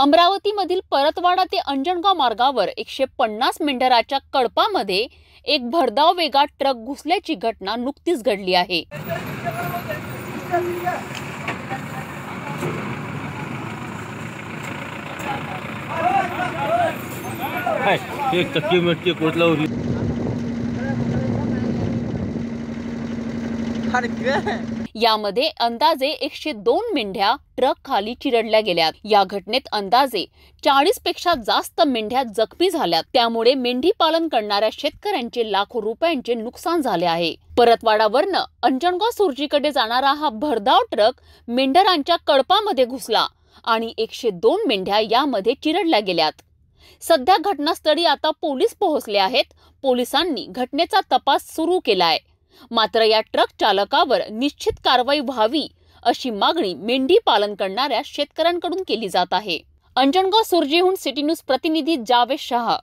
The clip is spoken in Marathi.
अमरावतीमधील परतवाडा ते अंजनगाव मार्गावर एकशे पन्नास मेंढराच्या कडपामध्ये एक भरधाव वेगात ट्रक घुसल्याची घटना नुकतीच घडली आहे यामध्ये अंदाजे एकशे दोन मेंढ्या ट्रक खाली चिरडल्या गेल्या या घटनेत अंदाजे चाळीस पेक्षा जास्त मेंढ्या जखमी झाल्या त्यामुळे मेंढी पालन करणाऱ्या शेतकऱ्यांचे लाखो रुपयांचे नुकसान झाले आहे परतवाडावरनं अंजनगाव सुरजीकडे जाणारा हा भरधाव ट्रक मेंढरांच्या कळपामध्ये घुसला आणि एकशे दोन मेंढ्या यामध्ये चिरडल्या गेल्यात सध्या घटनास्थळी आता पोलीस पोहोचले आहेत पोलिसांनी घटनेचा तपास सुरू केलाय मात्र या ट्रक चालकावर निश्चित कारवाई व्हावी अशी मागणी मेंढी पालन करणाऱ्या शेतकऱ्यांकडून केली जात आहे अंजनगाव सुरजेहून सिटी न्यूज प्रतिनिधी जावेद शहा